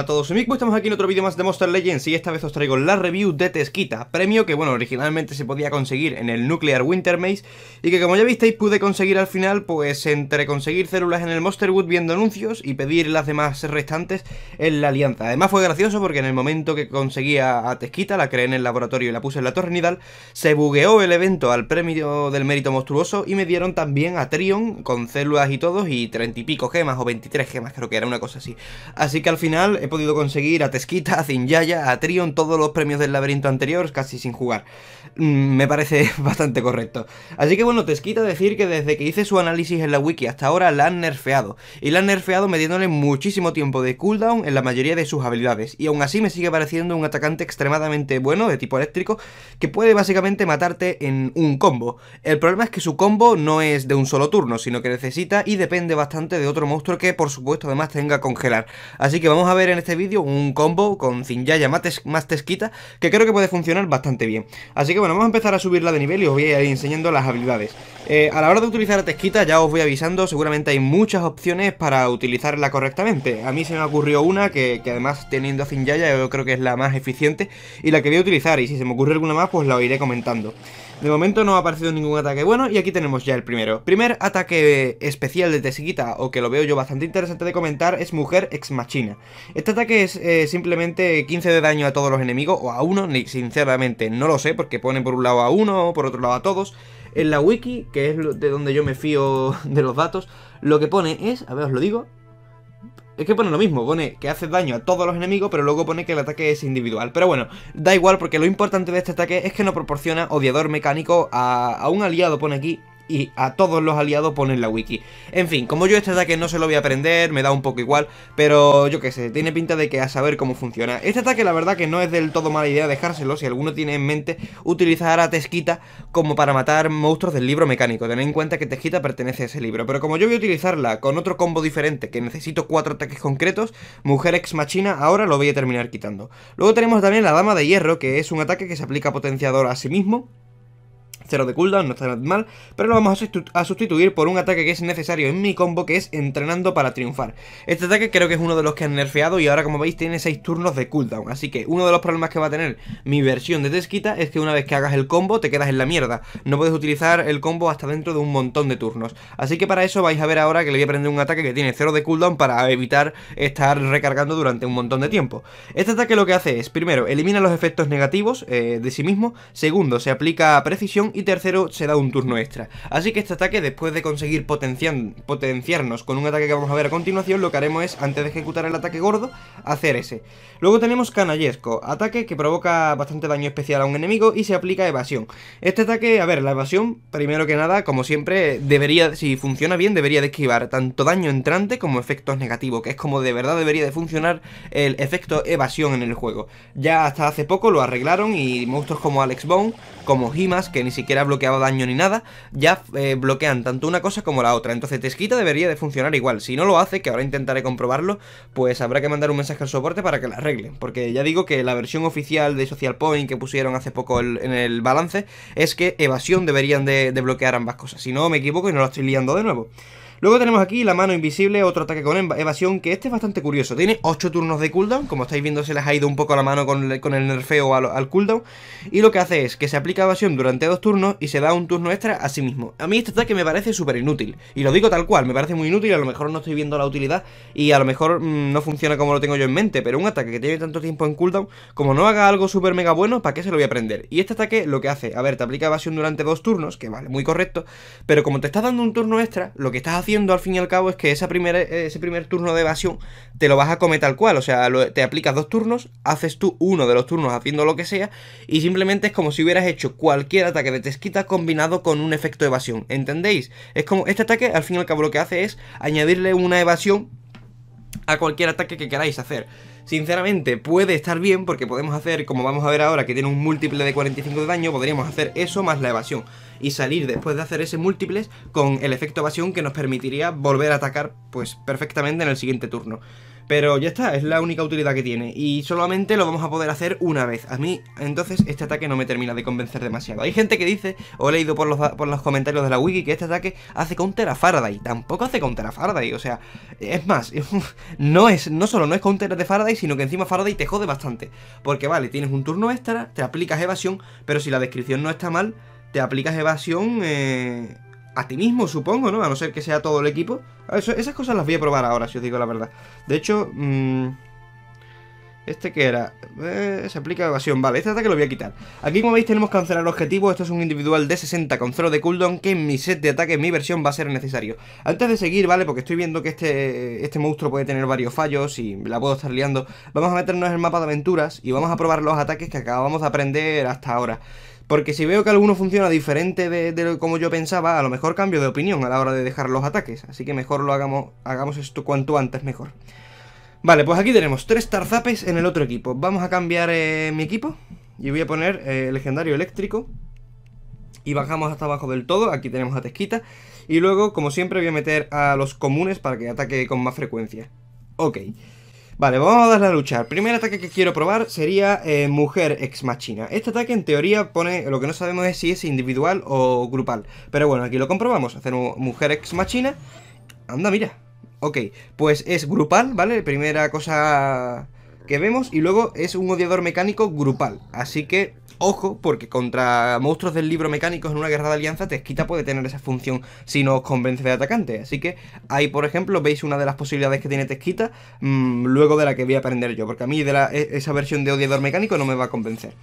hola a todos, soy pues estamos aquí en otro vídeo más de Monster Legends y esta vez os traigo la review de Tesquita, premio que bueno, originalmente se podía conseguir en el Nuclear Winter Maze y que como ya visteis pude conseguir al final, pues entre conseguir células en el Monsterwood viendo anuncios y pedir las demás restantes en la alianza. Además fue gracioso porque en el momento que conseguía a Tesquita, la creé en el laboratorio y la puse en la torre nidal, se bugueó el evento al premio del mérito monstruoso y me dieron también a Trion con células y todos y treinta y pico gemas o 23 gemas creo que era una cosa así. Así que al final podido conseguir a Tesquita, a Zinjaya a Trion, todos los premios del laberinto anterior casi sin jugar. Mm, me parece bastante correcto. Así que bueno, Tesquita decir que desde que hice su análisis en la wiki hasta ahora la han nerfeado. Y la han nerfeado metiéndole muchísimo tiempo de cooldown en la mayoría de sus habilidades. Y aún así me sigue pareciendo un atacante extremadamente bueno de tipo eléctrico que puede básicamente matarte en un combo. El problema es que su combo no es de un solo turno, sino que necesita y depende bastante de otro monstruo que por supuesto además tenga congelar. Así que vamos a ver en este vídeo un combo con Zinjaya más Tesquita que creo que puede funcionar bastante bien. Así que bueno, vamos a empezar a subirla de nivel y os voy a ir enseñando las habilidades. Eh, a la hora de utilizar la Tesquita ya os voy avisando, seguramente hay muchas opciones para utilizarla correctamente. A mí se me ocurrió una que, además teniendo a yo creo que es la más eficiente y la que voy a utilizar y si se me ocurre alguna más pues la iré comentando. De momento no ha aparecido ningún ataque bueno y aquí tenemos ya el primero. Primer ataque especial de Tesiquita, o que lo veo yo bastante interesante de comentar, es Mujer Ex Machina. Este ataque es eh, simplemente 15 de daño a todos los enemigos, o a uno, sinceramente no lo sé, porque pone por un lado a uno, por otro lado a todos. En la wiki, que es de donde yo me fío de los datos, lo que pone es, a ver, os lo digo, es que pone lo mismo, pone que hace daño a todos los enemigos, pero luego pone que el ataque es individual. Pero bueno, da igual porque lo importante de este ataque es que no proporciona odiador mecánico a, a un aliado, pone aquí, y a todos los aliados ponen la wiki. En fin, como yo este ataque no se lo voy a aprender, me da un poco igual, pero yo qué sé, tiene pinta de que a saber cómo funciona. Este ataque la verdad que no es del todo mala idea dejárselo, si alguno tiene en mente utilizar a Tesquita como para matar monstruos del libro mecánico. Tened en cuenta que Tesquita pertenece a ese libro, pero como yo voy a utilizarla con otro combo diferente, que necesito cuatro ataques concretos, Mujer Ex Machina ahora lo voy a terminar quitando. Luego tenemos también la Dama de Hierro, que es un ataque que se aplica potenciador a sí mismo, Cero de cooldown, no está nada mal, pero lo vamos a sustituir por un ataque que es necesario en mi combo, que es entrenando para triunfar. Este ataque creo que es uno de los que han nerfeado y ahora como veis tiene 6 turnos de cooldown, así que uno de los problemas que va a tener mi versión de Tesquita es que una vez que hagas el combo te quedas en la mierda, no puedes utilizar el combo hasta dentro de un montón de turnos. Así que para eso vais a ver ahora que le voy a prender un ataque que tiene 0 de cooldown para evitar estar recargando durante un montón de tiempo. Este ataque lo que hace es, primero, elimina los efectos negativos eh, de sí mismo, segundo, se aplica precisión y tercero se da un turno extra. Así que este ataque, después de conseguir potenciarnos con un ataque que vamos a ver a continuación, lo que haremos es, antes de ejecutar el ataque gordo, hacer ese. Luego tenemos Canallesco, ataque que provoca bastante daño especial a un enemigo y se aplica evasión. Este ataque, a ver, la evasión, primero que nada, como siempre, debería, si funciona bien, debería de esquivar tanto daño entrante como efectos negativos, que es como de verdad debería de funcionar el efecto evasión en el juego. Ya hasta hace poco lo arreglaron y monstruos como Alex Bone, como Himas, que ni siquiera era bloqueado daño ni nada, ya eh, bloquean tanto una cosa como la otra. Entonces Tesquita debería de funcionar igual. Si no lo hace, que ahora intentaré comprobarlo, pues habrá que mandar un mensaje al soporte para que la arreglen. Porque ya digo que la versión oficial de Social Point que pusieron hace poco en el balance es que evasión deberían de, de bloquear ambas cosas. Si no, me equivoco y no lo estoy liando de nuevo. Luego tenemos aquí la mano invisible, otro ataque con evasión, que este es bastante curioso. Tiene 8 turnos de cooldown, como estáis viendo se les ha ido un poco la mano con el, nerfeo al, cooldown. Y lo que hace es que se aplica evasión durante dos turnos y se da un turno extra a sí mismo. A mí este ataque me parece súper inútil, y lo digo tal cual, me parece muy inútil, a lo mejor no estoy viendo la utilidad y a lo mejor mm, no funciona como lo tengo yo en mente, pero un ataque que tiene tanto tiempo en cooldown, como no haga algo súper mega bueno, ¿para qué se lo voy a aprender? Y este ataque lo que hace, a ver, te aplica evasión durante dos turnos, que vale, muy correcto, pero como te estás dando un turno extra, lo que estás haciendo al fin y al cabo es que eh, ese primer turno de evasión te lo vas a comer tal cual. O sea, te aplicas dos turnos, haces tú uno de los turnos haciendo lo que sea, y simplemente es como si hubieras hecho cualquier ataque de Tesquita combinado con un efecto de evasión. ¿Entendéis? Es como este ataque, al fin y al cabo, lo que hace es añadirle una evasión a cualquier ataque que queráis hacer. Sinceramente, puede estar bien porque podemos hacer, como vamos a ver ahora, que tiene un múltiple de 45 de daño, podríamos hacer eso más la evasión. Y salir después de hacer ese múltiples con el efecto evasión que nos permitiría volver a atacar, pues, perfectamente en el siguiente turno. Pero ya está, es la única utilidad que tiene. Y solamente lo vamos a poder hacer una vez. A mí, entonces, este ataque no me termina de convencer demasiado. Hay gente que dice, o he leído por los, comentarios de la wiki, que este ataque hace counter a Faraday. Tampoco hace counter a Faraday. O sea, es más, no es, no solo no es counter de Faraday, sino que encima Faraday te jode bastante. Porque vale, tienes un turno extra, te aplicas evasión, pero si la descripción no está mal, te aplicas evasión. Eh, a ti mismo, supongo, ¿no? A no ser que sea todo el equipo. esas cosas las voy a probar ahora, si os digo la verdad. De hecho, mm, ¿este que era? Eh, se aplica evasión, vale, este ataque lo voy a quitar. Aquí, como veis, tenemos que cancelar el objetivo. Esto es un individual de 60 con 0 de cooldown que en mi set de ataque, en mi versión, va a ser necesario. Antes de seguir, ¿vale? Porque estoy viendo que este, este monstruo puede tener varios fallos y la puedo estar liando. Vamos a meternos en el mapa de aventuras y vamos a probar los ataques que acabamos de aprender hasta ahora. Porque si veo que alguno funciona diferente de, como yo pensaba, a lo mejor cambio de opinión a la hora de dejar los ataques. Así que mejor lo hagamos, hagamos esto cuanto antes mejor. Vale, pues aquí tenemos tres tarzapes en el otro equipo. Vamos a cambiar eh, mi equipo. Y voy a poner eh, el legendario eléctrico. Y bajamos hasta abajo del todo. Aquí tenemos a Tesquita. Y luego, como siempre, voy a meter a los comunes para que ataque con más frecuencia. Ok. Vale, vamos a darle a luchar. Primer ataque que quiero probar sería eh, Mujer Ex Machina. Este ataque en teoría pone, lo que no sabemos es si es individual o grupal. Pero bueno, aquí lo comprobamos. Hacemos Mujer Ex Machina. Anda, mira. Ok, pues es grupal, ¿vale? Primera cosa que vemos. Y luego es un odiador mecánico grupal. Así que Ojo, porque contra monstruos del libro mecánico en una guerra de alianza, Tezquita puede tener esa función si no os convence de atacante. Así que ahí, por ejemplo, veis una de las posibilidades que tiene Tesquita, mm, luego de la que voy a aprender yo, porque a mí de e, esa versión de odiador mecánico no me va a convencer.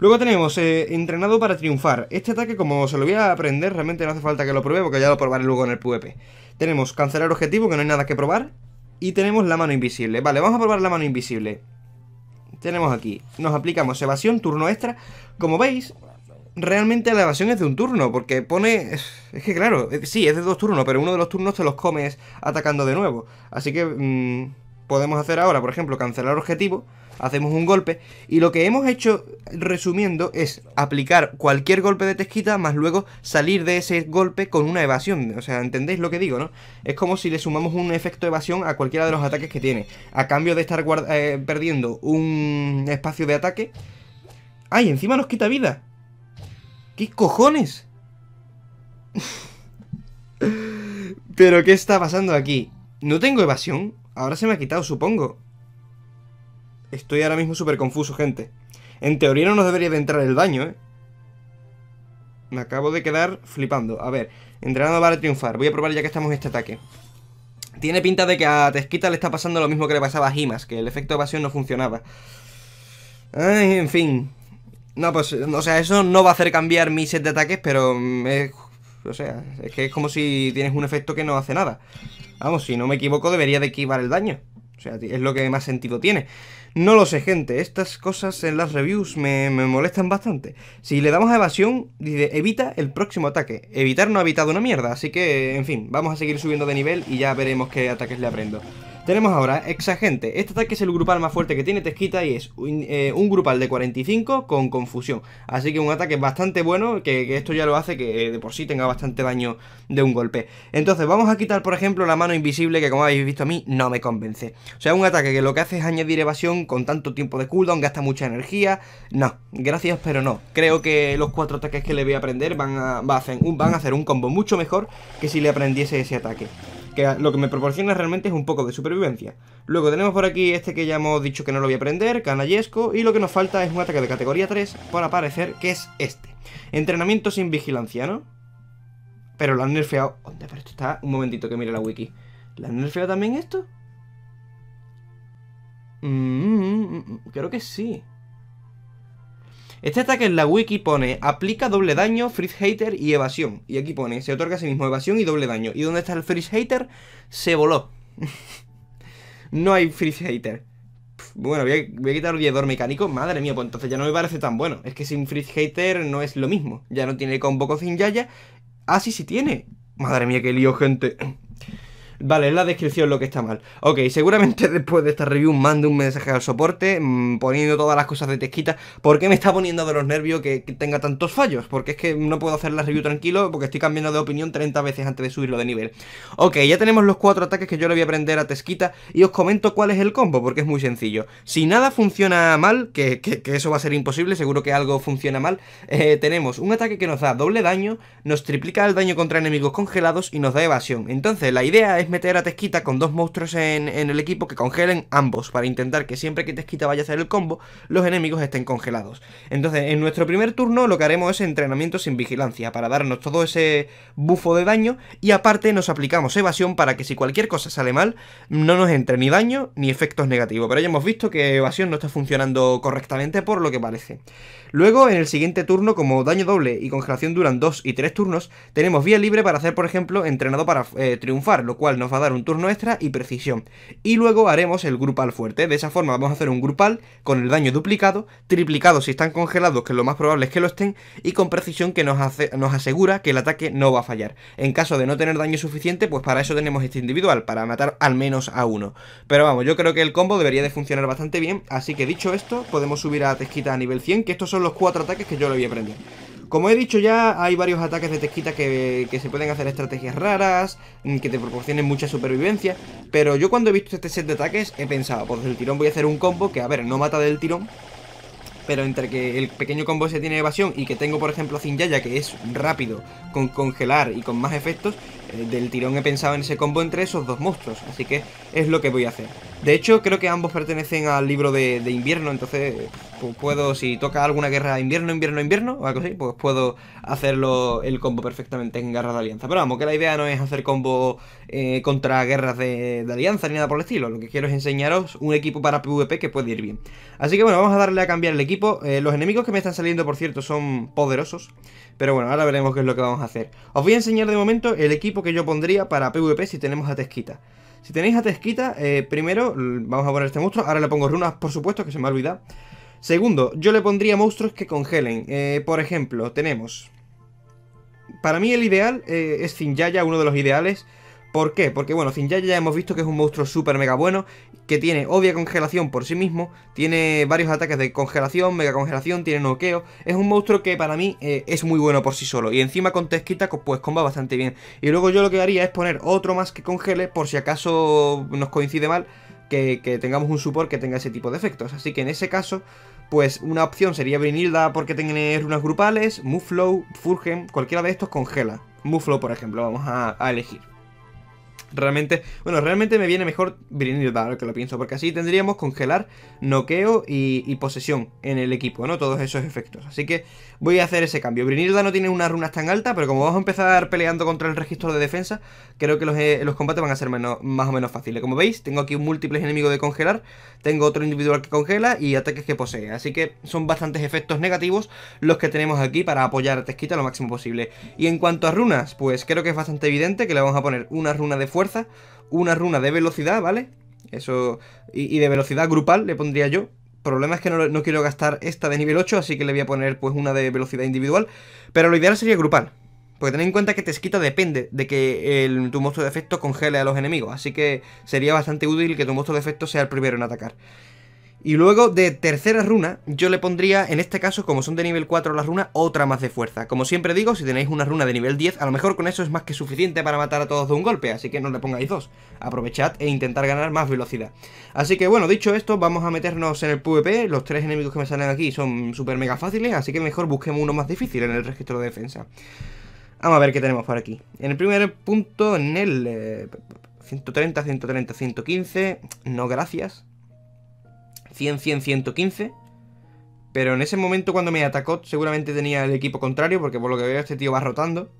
Luego tenemos eh, entrenado para triunfar. Este ataque, como se lo voy a aprender, realmente no hace falta que lo pruebe porque ya lo probaré luego en el PvP. Tenemos cancelar objetivo, que no hay nada que probar. Y tenemos la mano invisible. Vale, vamos a probar la mano invisible tenemos aquí, nos aplicamos evasión, turno extra. Como veis, realmente la evasión es de un turno, porque pone... Es que claro, eh, sí, es de dos turnos, pero uno de los turnos te los comes atacando de nuevo. Así que... Mm, podemos hacer ahora, por ejemplo, cancelar objetivo, hacemos un golpe y lo que hemos hecho resumiendo es aplicar cualquier golpe de tesquita más luego salir de ese golpe con una evasión, o sea, ¿entendéis lo que digo, no? Es como si le sumamos un efecto evasión a cualquiera de los ataques que tiene, a cambio de estar eh, perdiendo un espacio de ataque. ¡Ay, encima nos quita vida! ¿Qué cojones? ¿Pero qué está pasando aquí? ¿No tengo evasión? Ahora se me ha quitado, supongo. Estoy ahora mismo súper confuso, gente. En teoría no nos debería de entrar el daño, ¿eh? Me acabo de quedar flipando. A ver, entrenando para triunfar. Voy a probar ya que estamos en este ataque. Tiene pinta de que a Tezquita le está pasando lo mismo que le pasaba a Himas, que el efecto evasión no funcionaba. Ay, en fin. No, pues, o sea, eso no va a hacer cambiar mi set de ataques, pero... Mm, es, o sea, es que es como si tienes un efecto que no hace nada. Vamos, si no me equivoco, debería de equivar el daño. O sea, es lo que más sentido tiene. No lo sé, gente. Estas cosas en las reviews me, me molestan bastante. Si le damos a evasión, dice, evita el próximo ataque. Evitar no ha evitado una mierda. Así que, en fin, vamos a seguir subiendo de nivel y ya veremos qué ataques le aprendo. Tenemos ahora Exagente. Este ataque es el grupal más fuerte que tiene Tesquita y es un, eh, grupal de 45 con confusión. Así que un ataque bastante bueno, que, esto ya lo hace que eh, de por sí tenga bastante daño de un golpe. Entonces vamos a quitar, por ejemplo, la mano invisible, que como habéis visto a mí, no me convence. O sea, un ataque que lo que hace es añadir evasión con tanto tiempo de cooldown, gasta mucha energía. No, gracias, pero no. Creo que los cuatro ataques que le voy a aprender van un, van a hacer un combo mucho mejor que si le aprendiese ese ataque que lo que me proporciona realmente es un poco de supervivencia. Luego tenemos por aquí este que ya hemos dicho que no lo voy a aprender, canallesco, y lo que nos falta es un ataque de categoría 3 Por aparecer, que es este. Entrenamiento sin vigilancia, ¿no? Pero lo han nerfeado... ¿Dónde? Pero esto está... Un momentito que mire la wiki. ¿La han nerfeado también esto? Mm, mm, mm, creo que sí. Este ataque en la wiki pone aplica doble daño, freeze hater y evasión. Y aquí pone, se otorga a sí mismo evasión y doble daño. ¿Y dónde está el freeze hater? Se voló. no hay freeze hater. Bueno, voy a, quitar el quitar mecánico. Madre mía, pues entonces ya no me parece tan bueno. Es que sin freeze hater no es lo mismo. Ya no tiene combo con Yaya. Ah, sí, sí tiene. Madre mía, qué lío, gente. Vale, en la descripción lo que está mal. Ok, seguramente después de esta review mande un mensaje al soporte mm, poniendo todas las cosas de tesquita. porque me está poniendo de los nervios que, tenga tantos fallos? Porque es que no puedo hacer la review tranquilo porque estoy cambiando de opinión 30 veces antes de subirlo de nivel. Ok, ya tenemos los cuatro ataques que yo le voy a aprender a Tesquita y os comento cuál es el combo porque es muy sencillo. Si nada funciona mal, que, eso va a ser imposible, seguro que algo funciona mal, eh, tenemos un ataque que nos da doble daño, nos triplica el daño contra enemigos congelados y nos da evasión. Entonces la idea es meter a Tesquita con dos monstruos en, el equipo que congelen ambos, para intentar que siempre que Tesquita vaya a hacer el combo, los enemigos estén congelados. Entonces, en nuestro primer turno lo que haremos es entrenamiento sin vigilancia, para darnos todo ese bufo de daño, y aparte nos aplicamos evasión para que si cualquier cosa sale mal, no nos entre ni daño ni efectos negativos. Pero ya hemos visto que evasión no está funcionando correctamente por lo que parece. Luego, en el siguiente turno, como daño doble y congelación duran 2 y 3 turnos, tenemos vía libre para hacer, por ejemplo, entrenado para eh, triunfar, lo cual nos va a dar un turno extra y precisión. Y luego haremos el grupal fuerte. De esa forma vamos a hacer un grupal con el daño duplicado, triplicado si están congelados, que lo más probable es que lo estén, y con precisión que nos, nos asegura que el ataque no va a fallar. En caso de no tener daño suficiente, pues para eso tenemos este individual, para matar al menos a uno. Pero vamos, yo creo que el combo debería de funcionar bastante bien, así que dicho esto, podemos subir a Tesquita a nivel 100, que estos son los cuatro ataques que yo le voy a aprender. Como he dicho ya, hay varios ataques de tequita que, que, se pueden hacer estrategias raras, mm, que te proporcionen mucha supervivencia, pero yo cuando he visto este set de ataques he pensado, por pues el tirón voy a hacer un combo que, a ver, no mata del tirón, pero entre que el pequeño combo se tiene evasión y que tengo, por ejemplo, Zinjaya, que es rápido, con congelar y con más efectos, eh, del tirón he pensado en ese combo entre esos dos monstruos, así que es lo que voy a hacer. De hecho, creo que ambos pertenecen al libro de, invierno, entonces pues, puedo, si toca alguna guerra de invierno, invierno, invierno, o algo así, pues puedo hacerlo el combo perfectamente en guerra de alianza. Pero vamos, que la idea no es hacer combo eh, contra guerras de, alianza ni nada por el estilo. Lo que quiero es enseñaros un equipo para PvP que puede ir bien. Así que bueno, vamos a darle a cambiar el equipo. Eh, los enemigos que me están saliendo, por cierto, son poderosos. Pero bueno, ahora veremos qué es lo que vamos a hacer. Os voy a enseñar de momento el equipo que yo pondría para PvP si tenemos a Tesquita. Si tenéis a Tesquita, eh, primero vamos a poner este monstruo. Ahora le pongo runas, por supuesto, que se me ha olvidado. Segundo, yo le pondría monstruos que congelen. Eh, por ejemplo, tenemos... Para mí el ideal eh, es Zinjaya, uno de los ideales. ¿Por qué? Porque bueno, Zinjaya ya hemos visto que es un monstruo súper mega bueno que tiene obvia congelación por sí mismo, tiene varios ataques de congelación, mega congelación, tiene noqueo. Es un monstruo que para mí eh, es muy bueno por sí solo. Y encima con Tesquita pues comba bastante bien. Y luego yo lo que haría es poner otro más que congele por si acaso nos coincide mal. Que, tengamos un support que tenga ese tipo de efectos. Así que en ese caso, pues una opción sería Brinilda porque tiene runas grupales, Muflow, Furgen, cualquiera de estos congela. Muflow, por ejemplo, vamos a elegir. Realmente, bueno, realmente me viene mejor Brindy ahora que lo pienso, porque así tendríamos congelar, noqueo y posesión en el equipo, ¿no? Todos esos efectos. Así que voy a hacer ese cambio. Brinilda no tiene unas runas tan altas, pero como vamos a empezar peleando contra el registro de defensa, creo que los, eh, combates van a ser más o menos fáciles. Como veis, tengo aquí un múltiples enemigo de congelar, tengo otro individual que congela y ataques que posee. Así que son bastantes efectos negativos los que tenemos aquí para apoyar a Tesquita lo máximo posible. Y en cuanto a runas, pues creo que es bastante evidente que le vamos a poner una runa de fuerza, una runa de velocidad, ¿vale? Eso, y de velocidad grupal le pondría yo, problema es que no, quiero gastar esta de nivel 8, así que le voy a poner pues una de velocidad individual. Pero lo ideal sería grupal. Porque ten en cuenta que te depende de que tu monstruo de efecto congele a los enemigos. Así que sería bastante útil que tu monstruo de efecto sea el primero en atacar. Y luego de tercera runa, yo le pondría, en este caso, como son de nivel 4 las runas, otra más de fuerza. Como siempre digo, si tenéis una runa de nivel 10, a lo mejor con eso es más que suficiente para matar a todos de un golpe, así que no le pongáis dos. Aprovechad e intentar ganar más velocidad. Así que bueno, dicho esto, vamos a meternos en el PvP. Los tres enemigos que me salen aquí son súper mega fáciles, así que mejor busquemos uno más difícil en el registro de defensa. Vamos a ver qué tenemos por aquí. En el primer punto, en el... 130, 130, 115... No, gracias. 100, 100, 115. Pero en ese momento cuando me atacó seguramente tenía el equipo contrario porque por lo que veo este tío va rotando.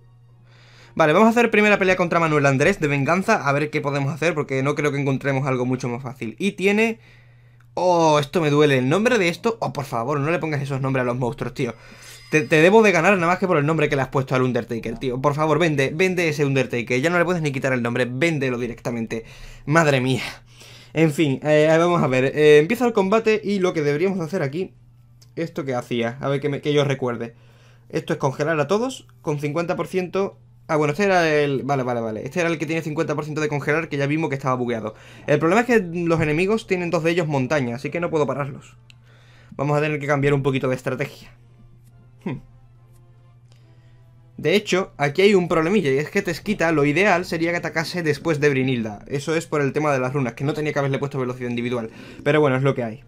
Vale, vamos a hacer primera pelea contra Manuel Andrés de venganza, a ver qué podemos hacer porque no creo que encontremos algo mucho más fácil. Y tiene... Oh, esto me duele. El nombre de esto... Oh, por favor, no le pongas esos nombres a los monstruos, tío. Te, debo de ganar nada más que por el nombre que le has puesto al Undertaker, tío. Por favor, vende, vende ese Undertaker. Ya no le puedes ni quitar el nombre, véndelo directamente. Madre mía. En fin, eh, vamos a ver. Eh, empieza el combate y lo que deberíamos hacer aquí... Esto que hacía, a ver que, que yo recuerde. Esto es congelar a todos con 50%... Ah, bueno, este era el... Vale, vale, vale. Este era el que tiene 50% de congelar, que ya vimos que estaba bugueado. El problema es que los enemigos tienen dos de ellos montaña, así que no puedo pararlos. Vamos a tener que cambiar un poquito de estrategia. Hmm. De hecho, aquí hay un problemilla, y es que Tesquita lo ideal sería que atacase después de Brinilda. Eso es por el tema de las runas, que no tenía que haberle puesto velocidad individual. Pero bueno, es lo que hay.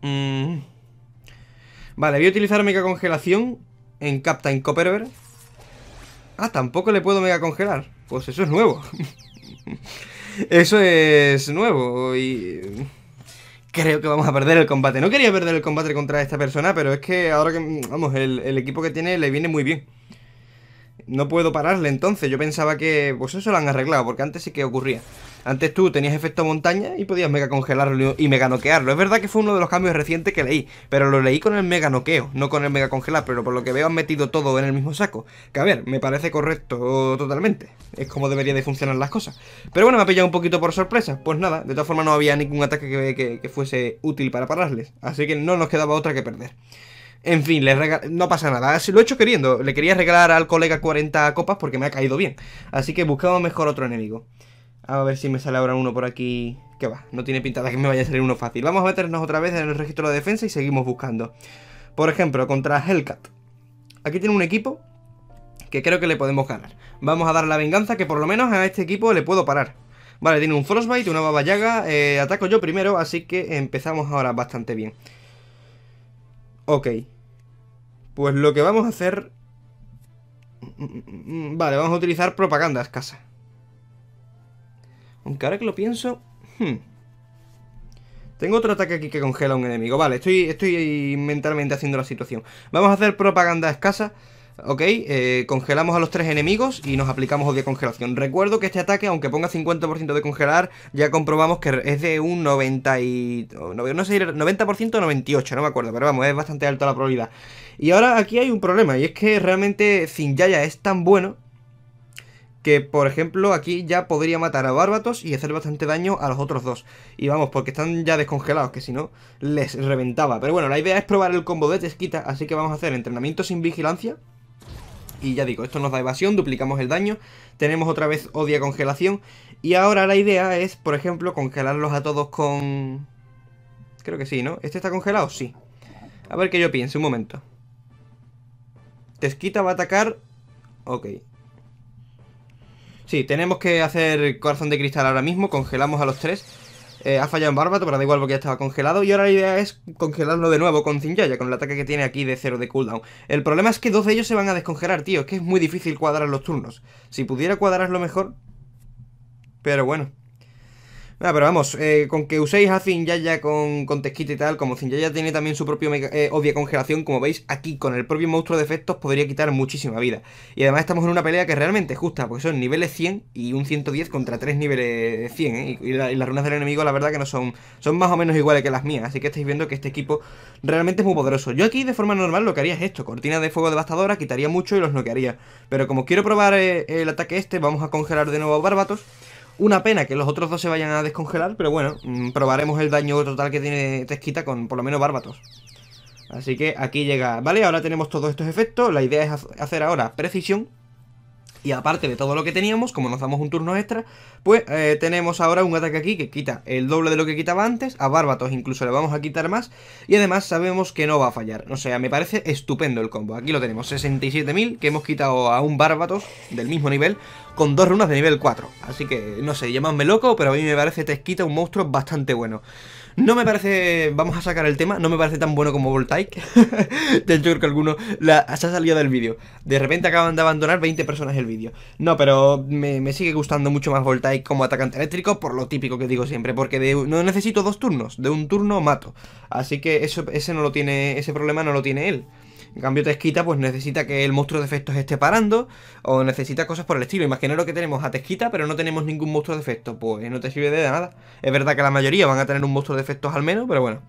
Mm. Vale, voy a utilizar Mega Congelación en Captain Copperver. Ah, tampoco le puedo Mega Congelar. Pues eso es nuevo. eso es nuevo y creo que vamos a perder el combate. No quería perder el combate contra esta persona, pero es que ahora que, mm, vamos, el, equipo que tiene le viene muy bien. No puedo pararle entonces, yo pensaba que... Pues eso lo han arreglado, porque antes sí que ocurría. Antes tú tenías efecto montaña y podías mega congelarlo y mega noquearlo. Es verdad que fue uno de los cambios recientes que leí, pero lo leí con el mega noqueo, no con el mega congelar, pero por lo que veo han metido todo en el mismo saco. Que a ver, me parece correcto totalmente. Es como deberían de funcionar las cosas. Pero bueno, me ha pillado un poquito por sorpresa. Pues nada, de todas formas no había ningún ataque que, que fuese útil para pararles, así que no nos quedaba otra que perder. En fin, no pasa nada. Lo he hecho queriendo. Le quería regalar al colega 40 copas porque me ha caído bien. Así que buscamos mejor otro enemigo. A ver si me sale ahora uno por aquí. Que va, no tiene pintada que me vaya a salir uno fácil. Vamos a meternos otra vez en el registro de defensa y seguimos buscando. Por ejemplo, contra Hellcat. Aquí tiene un equipo que creo que le podemos ganar. Vamos a dar la venganza que por lo menos a este equipo le puedo parar. Vale, tiene un Frostbite, una Baba Yaga, eh, ataco yo primero, así que empezamos ahora bastante bien. Ok. Pues lo que vamos a hacer... Vale, vamos a utilizar propaganda escasa. Aunque ahora que lo pienso... Hmm. Tengo otro ataque aquí que congela a un enemigo. Vale, estoy, estoy mentalmente haciendo la situación. Vamos a hacer propaganda escasa. ¿ok? Eh, congelamos a los tres enemigos y nos aplicamos de congelación. Recuerdo que este ataque, aunque ponga 50% de congelar, ya comprobamos que es de un 90 No sé, 90% o 98, no me acuerdo, pero vamos, es bastante alta la probabilidad. Y ahora aquí hay un problema, y es que realmente Zinjaya es tan bueno que por ejemplo aquí ya podría matar a Bárbatos y hacer bastante daño a los otros dos. Y vamos, porque están ya descongelados, que si no les reventaba. Pero bueno, la idea es probar el combo de Tesquita, así que vamos a hacer entrenamiento sin vigilancia. Y ya digo, esto nos da evasión, duplicamos el daño, tenemos otra vez odia congelación. Y ahora la idea es, por ejemplo, congelarlos a todos con... Creo que sí, ¿no? ¿Este está congelado? Sí. A ver que yo piense, un momento. Tesquita va a atacar... Ok. Sí, tenemos que hacer corazón de cristal ahora mismo, congelamos a los tres... Eh, ha fallado en Bárbato, pero da igual porque ya estaba congelado. Y ahora la idea es congelarlo de nuevo con Zinjaya, con el ataque que tiene aquí de 0 de cooldown. El problema es que dos de ellos se van a descongelar, tío. Es que es muy difícil cuadrar los turnos. Si pudiera cuadrarlo mejor... Pero bueno. Ah, pero vamos, eh, con que uséis a Zinjaya con, con y tal, como Zinjaya tiene también su propio eh, obvia congelación, como veis, aquí con el propio monstruo de efectos podría quitar muchísima vida. Y además estamos en una pelea que realmente es justa, porque son niveles 100 y un 110 contra 3 niveles 100, ¿eh? y, las runas del enemigo la verdad que no son, son más o menos iguales que las mías, así que estáis viendo que este equipo realmente es muy poderoso. Yo aquí de forma normal lo que haría es esto, cortina de fuego devastadora, quitaría mucho y los noquearía. Pero como quiero probar el ataque este, vamos a congelar de nuevo a Barbatos. Una pena que los otros dos se vayan a descongelar, pero bueno, mm, probaremos el daño total que tiene Tesquita con por lo menos Bárbatos. Así que aquí llega, ¿vale? Ahora tenemos todos estos efectos. La idea es hacer ahora precisión y aparte de todo lo que teníamos, como nos damos un turno extra, pues eh, tenemos ahora un ataque aquí que quita el doble de lo que quitaba antes. A Bárbatos incluso le vamos a quitar más. Y además sabemos que no va a fallar. O sea, me parece estupendo el combo. Aquí lo tenemos, 67.000 que hemos quitado a un Bárbatos del mismo nivel con dos runas de nivel 4. Así que, no sé, llamadme loco, pero a mí me parece que te quita un monstruo bastante bueno. No me parece, vamos a sacar el tema, no me parece tan bueno como Voltaic. de hecho, creo que alguno se ha salido del vídeo. De repente acaban de abandonar 20 personas el vídeo. No, pero me, sigue gustando mucho más Voltaic como atacante eléctrico por lo típico que digo siempre, porque no necesito dos turnos, de un turno mato. Así que eso, ese no lo tiene, ese problema no lo tiene él. En cambio, Tezquita pues necesita que el monstruo de efectos esté parando o necesita cosas por el estilo. lo que tenemos a Tesquita, pero no tenemos ningún monstruo de efectos. Pues no te sirve de nada. Es verdad que la mayoría van a tener un monstruo de efectos al menos, pero bueno.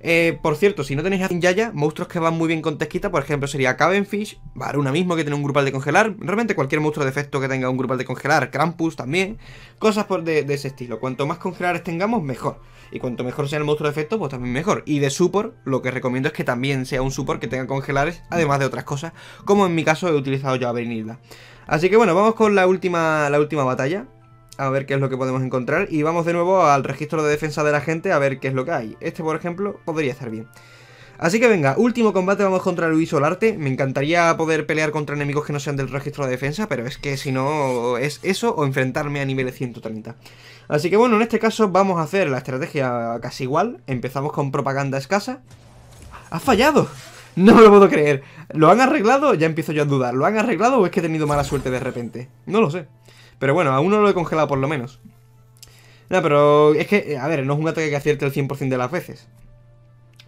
Eh, por cierto, si no tenéis a Yaya, monstruos que van muy bien con tesquita, por ejemplo, sería Cavenfish, Varuna mismo que tiene un grupal de congelar, realmente cualquier monstruo de efecto que tenga un grupal de congelar, Krampus también, cosas por de, ese estilo. Cuanto más congelares tengamos, mejor. Y cuanto mejor sea el monstruo de efecto, pues también mejor. Y de support, lo que recomiendo es que también sea un support que tenga congelares, además de otras cosas, como en mi caso he utilizado yo a Así que bueno, vamos con la última, la última batalla a ver qué es lo que podemos encontrar. Y vamos de nuevo al registro de defensa de la gente a ver qué es lo que hay. Este, por ejemplo, podría estar bien. Así que venga, último combate vamos contra Luis Olarte. Me encantaría poder pelear contra enemigos que no sean del registro de defensa, pero es que si no es eso o enfrentarme a niveles 130. Así que bueno, en este caso vamos a hacer la estrategia casi igual. Empezamos con propaganda escasa. ¡Ha fallado! No me lo puedo creer. ¿Lo han arreglado? Ya empiezo yo a dudar. ¿Lo han arreglado o es que he tenido mala suerte de repente? No lo sé. Pero bueno, aún no lo he congelado por lo menos. No, pero es que, a ver, no es un ataque que acierte el 100% de las veces.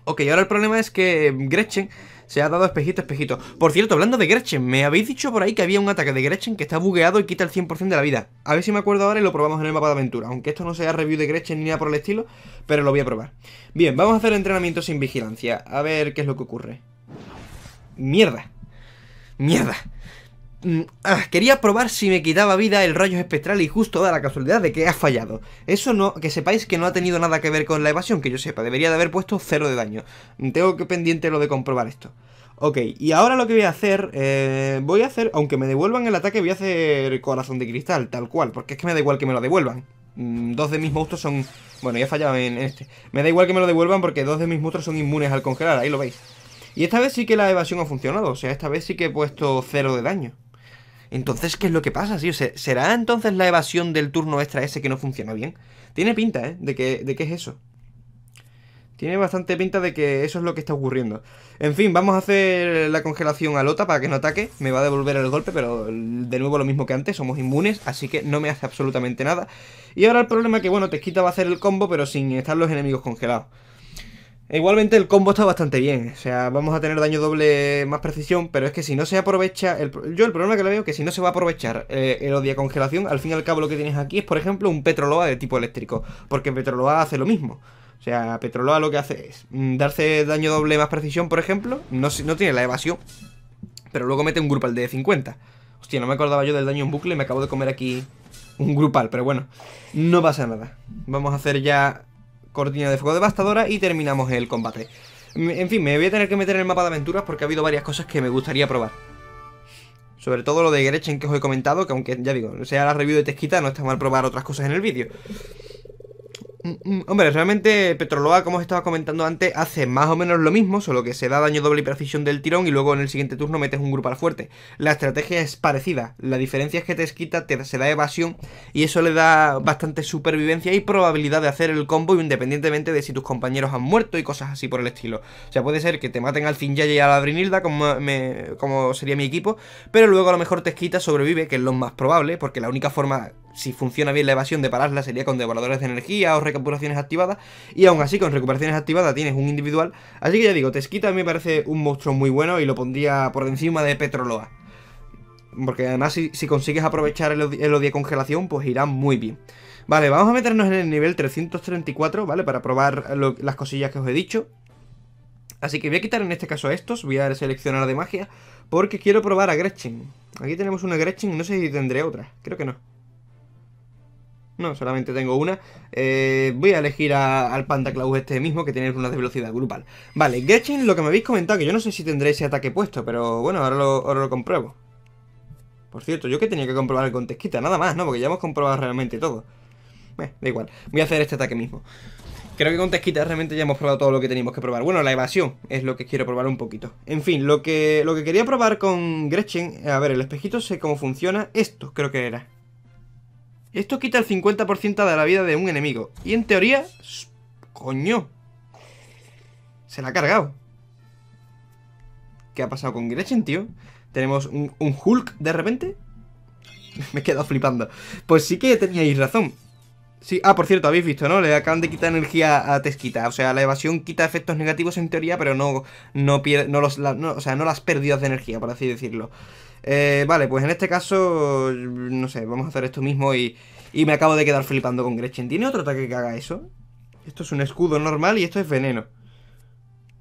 Ok, ahora el problema es que Gretchen se ha dado espejito, espejito. Por cierto, hablando de Gretchen, me habéis dicho por ahí que había un ataque de Gretchen que está bugueado y quita el 100% de la vida. A ver si me acuerdo ahora y lo probamos en el mapa de aventura. Aunque esto no sea review de Gretchen ni nada por el estilo, pero lo voy a probar. Bien, vamos a hacer entrenamiento sin vigilancia. A ver qué es lo que ocurre. Mierda. Mierda. Mm, ah, quería probar si me quitaba vida el rayo espectral y justo da la casualidad de que ha fallado. Eso no, que sepáis que no ha tenido nada que ver con la evasión, que yo sepa, debería de haber puesto cero de daño. Mm, tengo que pendiente lo de comprobar esto. Ok, y ahora lo que voy a hacer, eh, voy a hacer, aunque me devuelvan el ataque, voy a hacer corazón de cristal, tal cual, porque es que me da igual que me lo devuelvan. Mm, dos de mis monstruos son... Bueno, ya he fallado en este. Me da igual que me lo devuelvan porque dos de mis monstruos son inmunes al congelar, ahí lo veis. Y esta vez sí que la evasión ha funcionado, o sea, esta vez sí que he puesto cero de daño. Entonces, ¿qué es lo que pasa? Sí, ¿Será entonces la evasión del turno extra ese que no funciona bien? Tiene pinta, ¿eh? De que, de es eso. Tiene bastante pinta de que eso es lo que está ocurriendo. En fin, vamos a hacer la congelación a Lota para que no ataque. Me va a devolver el golpe, pero de nuevo lo mismo que antes. Somos inmunes, así que no me hace absolutamente nada. Y ahora el problema es que, bueno, Tesquita va a hacer el combo, pero sin estar los enemigos congelados. Igualmente el combo está bastante bien, o sea, vamos a tener daño doble más precisión, pero es que si no se aprovecha, yo el problema que le veo es que si no se va a aprovechar eh, El el a congelación, al fin y al cabo lo que tienes aquí es, por ejemplo, un Petroloa de tipo eléctrico, porque Petroloa hace lo mismo. O sea, Petroloa lo que hace es mm, darse daño doble más precisión, por ejemplo, no, no tiene la evasión, pero luego mete un grupal de 50. Hostia, no me acordaba yo del daño en bucle, me acabo de comer aquí un grupal, pero bueno, no pasa nada. Vamos a hacer ya cortina de fuego devastadora y terminamos el combate. En fin, me voy a tener que meter en el mapa de aventuras porque ha habido varias cosas que me gustaría probar. Sobre todo lo de Gretchen que os he comentado, que aunque ya digo, sea la review de Tesquita, no está mal probar otras cosas en el vídeo. Mm, mm, hombre, realmente Petroloa, como os estaba comentando antes, hace más o menos lo mismo, solo que se da daño doble y precisión del tirón y luego en el siguiente turno metes un grupal fuerte. La estrategia es parecida, la diferencia es que te esquita te, se da evasión y eso le da bastante supervivencia y probabilidad de hacer el combo independientemente de si tus compañeros han muerto y cosas así por el estilo. O sea, puede ser que te maten al Zinjaya y a la Brinilda, como, como sería mi equipo, pero luego a lo mejor te quita sobrevive, que es lo más probable, porque la única forma si funciona bien la evasión de pararla, sería con devoradores de energía o recuperaciones activadas. Y aún así, con recuperaciones activadas tienes un individual. Así que ya digo, Tesquita a me parece un monstruo muy bueno y lo pondría por encima de Petroloa. Porque además, si, consigues aprovechar el, odio de congelación, pues irá muy bien. Vale, vamos a meternos en el nivel 334, ¿vale? Para probar las cosillas que os he dicho. Así que voy a quitar en este caso a estos, voy a seleccionar de magia, porque quiero probar a Gretchen. Aquí tenemos una Gretchen, no sé si tendré otra, creo que no. No, solamente tengo una. Eh, voy a elegir al Pantaclaus este mismo, que tiene runas de velocidad grupal. Vale, Gretchen, lo que me habéis comentado, que yo no sé si tendré ese ataque puesto, pero bueno, ahora lo, lo compruebo. Por cierto, yo que tenía que comprobar el Tezquita, nada más, ¿no? Porque ya hemos comprobado realmente todo. Eh, da igual, voy a hacer este ataque mismo. Creo que con Tesquita realmente ya hemos probado todo lo que teníamos que probar. Bueno, la evasión es lo que quiero probar un poquito. En fin, lo que, lo que quería probar con Gretchen... A ver, el espejito sé cómo funciona. Esto creo que era. Esto quita el 50% de la vida de un enemigo. Y en teoría... Coño. Se la ha cargado. ¿Qué ha pasado con Gretchen, tío? ¿Tenemos un, Hulk de repente? Me he quedado flipando. Pues sí que teníais razón. Sí, ah, por cierto, habéis visto, ¿no? Le acaban de quitar energía a Tesquita. O sea, la evasión quita efectos negativos en teoría, pero no, no, pierde, no, o sea, no las pérdidas de energía, por así decirlo. Eh, vale, pues en este caso, no sé, vamos a hacer esto mismo y, y me acabo de quedar flipando con Gretchen. ¿Tiene otro ataque que haga eso? Esto es un escudo normal y esto es veneno.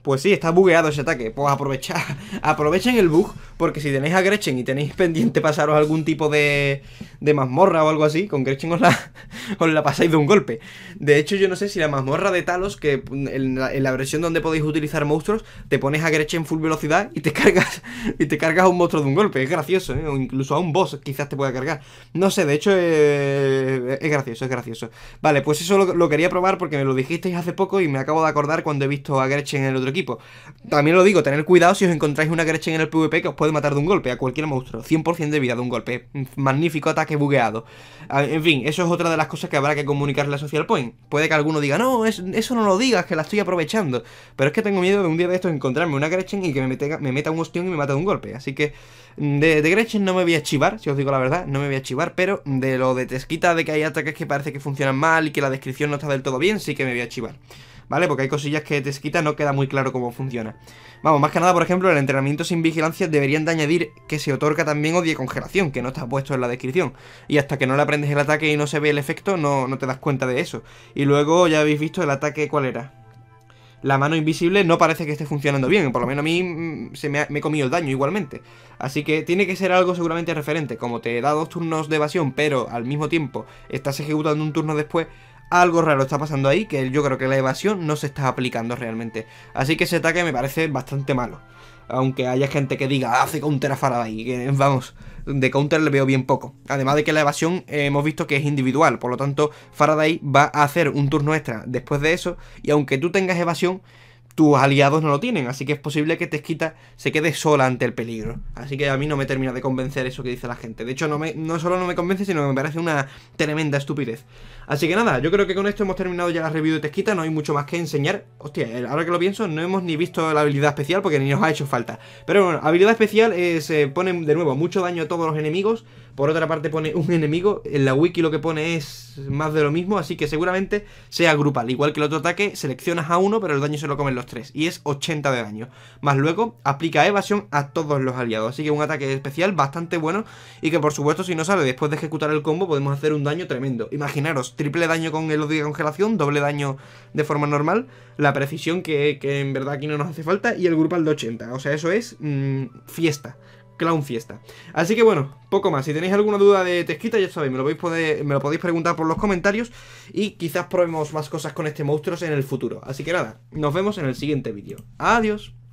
Pues sí, está bugueado ese ataque. Pues aprovechar aprovechen el bug, porque si tenéis a Gretchen y tenéis pendiente pasaros algún tipo de, de mazmorra o algo así, con Gretchen os la, la pasáis de un golpe. De hecho, yo no sé si la mazmorra de Talos, que en la, versión donde podéis utilizar monstruos, te pones a Gretchen full velocidad y te cargas y te cargas a un monstruo de un golpe. Es gracioso, ¿eh? o incluso a un boss quizás te pueda cargar. No sé, de hecho eh, eh, es gracioso, es gracioso. Vale, pues eso lo, lo quería probar porque me lo dijisteis hace poco y me acabo de acordar cuando he visto a Gretchen en el otro también lo digo, tener cuidado si os encontráis una Gretchen en el PvP que os puede matar de un golpe a cualquier monstruo. 100% de vida de un golpe. Magnífico ataque bugueado. Ah, en fin, eso es otra de las cosas que habrá que comunicarle a Social Point. Puede que alguno diga, no, eso no lo digas, que la estoy aprovechando. Pero es que tengo miedo de un día de estos encontrarme una Gretchen y que me, meta, un hostión y me mata de un golpe. Así que mm, de, Gretchen no me voy a chivar, si os digo la verdad, no me voy a chivar. Pero de lo de Tesquita, de que hay ataques que parece que funcionan mal y que la descripción no está del todo bien, sí que me voy a chivar. ¿vale? Porque hay cosillas que te quitan, no queda muy claro cómo funciona. Vamos, más que nada, por ejemplo, el entrenamiento sin vigilancia deberían de añadir que se otorga también odio de congelación, que no está puesto en la descripción. Y hasta que no le aprendes el ataque y no se ve el efecto, no, no te das cuenta de eso. Y luego ya habéis visto el ataque, ¿cuál era? la mano invisible no parece que esté funcionando bien. Por lo menos a mí mm, se me, ha, me he comido el daño igualmente. Así que tiene que ser algo seguramente referente. Como te da dos turnos de evasión, pero al mismo tiempo estás ejecutando un turno después, algo raro está pasando ahí, que yo creo que la evasión no se está aplicando realmente. Así que ese ataque me parece bastante malo. Aunque haya gente que diga, hace counter a Faraday, vamos, de counter le veo bien poco. Además de que la evasión eh, hemos visto que es individual, por lo tanto Faraday va a hacer un turno extra después de eso, y aunque tú tengas evasión, tus aliados no lo tienen, así que es posible que Tezquita se quede sola ante el peligro. Así que a mí no me termina de convencer eso que dice la gente. De hecho, no, me, no solo no me convence, sino que me parece una tremenda estupidez. Así que nada, yo creo que con esto hemos terminado ya la review de Tezquita, no hay mucho más que enseñar. Hostia, eh, ahora que lo pienso, no hemos ni visto la habilidad especial porque ni nos ha hecho falta. Pero bueno, habilidad especial se eh, pone de nuevo mucho daño a todos los enemigos por otra parte pone un enemigo, en la wiki lo que pone es más de lo mismo, así que seguramente sea grupal. Igual que el otro ataque, seleccionas a uno, pero el daño se lo comen los tres, y es 80 de daño. Más luego, aplica evasión a todos los aliados, así que un ataque especial bastante bueno, y que por supuesto si no sale después de ejecutar el combo, podemos hacer un daño tremendo. Imaginaros, triple daño con el odio de congelación, doble daño de forma normal, la precisión que, en verdad aquí no nos hace falta, y el grupal de 80, o sea, eso es mm, fiesta. Clown Fiesta. Así que bueno, poco más. Si tenéis alguna duda de Tesquita, ya sabéis, me lo, podéis me lo podéis preguntar por los comentarios y quizás probemos más cosas con este monstruo en el futuro. Así que nada, nos vemos en el siguiente vídeo. Adiós.